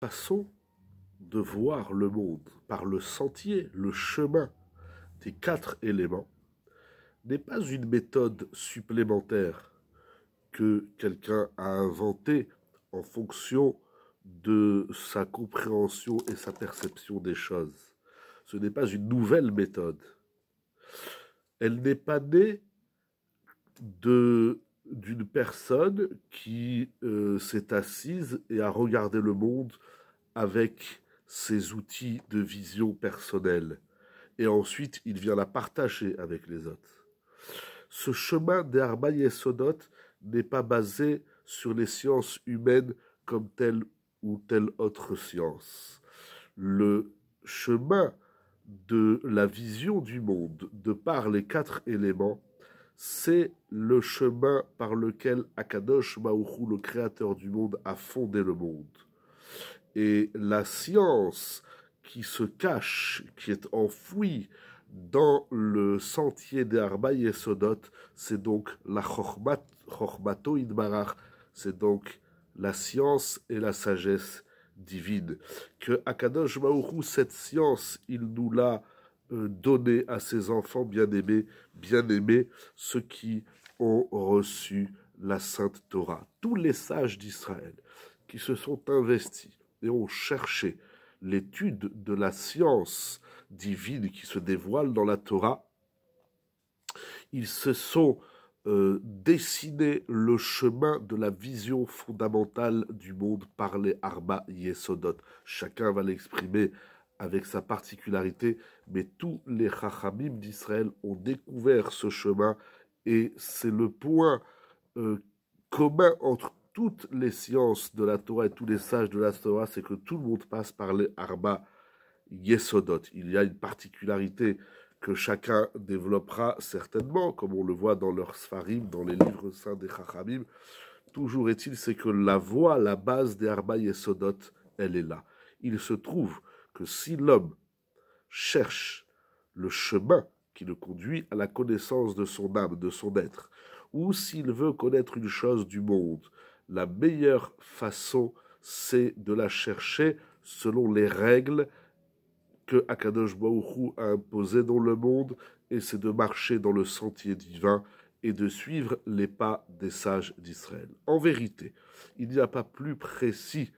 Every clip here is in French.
façon de voir le monde par le sentier, le chemin des quatre éléments, n'est pas une méthode supplémentaire que quelqu'un a inventée en fonction de sa compréhension et sa perception des choses. Ce n'est pas une nouvelle méthode. Elle n'est pas née de d'une personne qui euh, s'est assise et a regardé le monde avec ses outils de vision personnelle. Et ensuite, il vient la partager avec les autres. Ce chemin et Sonote n'est pas basé sur les sciences humaines comme telle ou telle autre science. Le chemin de la vision du monde, de par les quatre éléments, c'est le chemin par lequel Akadosh Maourou, le créateur du monde, a fondé le monde. Et la science qui se cache, qui est enfouie dans le sentier des et c'est donc la chochmato c'est donc la science et la sagesse divine. Que Akadosh Maourou, cette science, il nous l'a euh, donner à ses enfants bien-aimés, bien-aimés, ceux qui ont reçu la Sainte Torah. Tous les sages d'Israël qui se sont investis et ont cherché l'étude de la science divine qui se dévoile dans la Torah, ils se sont dessiné euh, dessinés le chemin de la vision fondamentale du monde par les Arba Yesodot. Chacun va l'exprimer avec sa particularité, mais tous les Chachamim d'Israël ont découvert ce chemin et c'est le point euh, commun entre toutes les sciences de la Torah et tous les sages de la Torah, c'est que tout le monde passe par les Arba Yesodot. Il y a une particularité que chacun développera certainement, comme on le voit dans leurs Sfarim, dans les livres saints des Chachamim. Toujours est-il, c'est que la voie, la base des Arba Yesodot, elle est là. Il se trouve que si l'homme cherche le chemin qui le conduit à la connaissance de son âme, de son être, ou s'il veut connaître une chose du monde, la meilleure façon, c'est de la chercher selon les règles que Akadosh Baourou a imposées dans le monde, et c'est de marcher dans le sentier divin et de suivre les pas des sages d'Israël. En vérité, il n'y a pas plus précis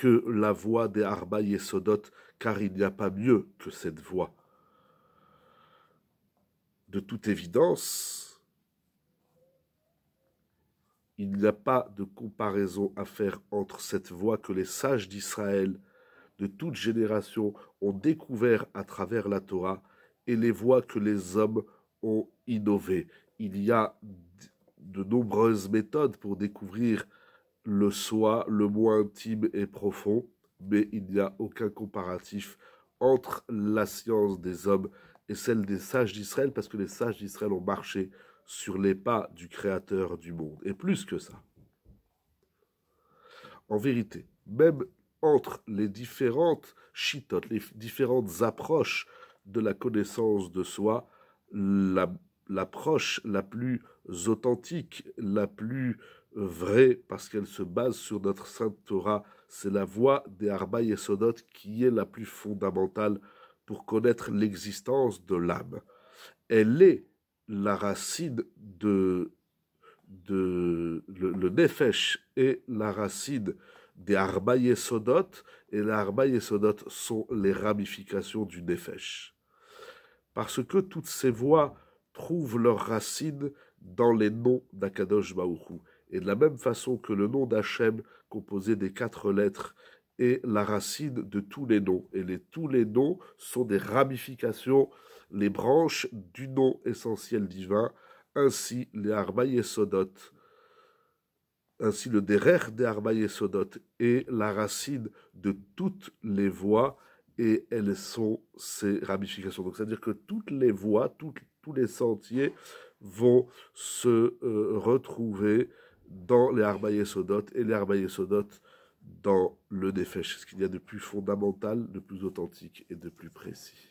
que la voix des et car il n'y a pas mieux que cette voix. De toute évidence, il n'y a pas de comparaison à faire entre cette voix que les sages d'Israël de toute génération ont découvert à travers la Torah et les voix que les hommes ont innovées. Il y a de nombreuses méthodes pour découvrir le soi le moins intime et profond, mais il n'y a aucun comparatif entre la science des hommes et celle des sages d'Israël, parce que les sages d'Israël ont marché sur les pas du Créateur du monde, et plus que ça. En vérité, même entre les différentes chitotes, les différentes approches de la connaissance de soi, l'approche la, plus authentique, la plus vraie parce qu'elle se base sur notre sainte Torah. C'est la voie des et Yesodot qui est la plus fondamentale pour connaître l'existence de l'âme. Elle est la racine de, de le, Nefesh est la racine des et Yesodot et les et Yesodot sont les ramifications du Nefesh. Parce que toutes ces voies trouvent leur racine dans les noms d'Akadosh Baouchou. Et de la même façon que le nom d'Hachem, composé des quatre lettres, est la racine de tous les noms. Et les, tous les noms sont des ramifications, les branches du nom essentiel divin. Ainsi, les ainsi le Derer des Arbaïsodotes est la racine de toutes les voies et elles sont ces ramifications. c'est-à-dire que toutes les voies, tous les sentiers vont se euh, retrouver dans les Arba sodotes et les Arba sodotes dans le défèche, ce qu'il y a de plus fondamental, de plus authentique et de plus précis.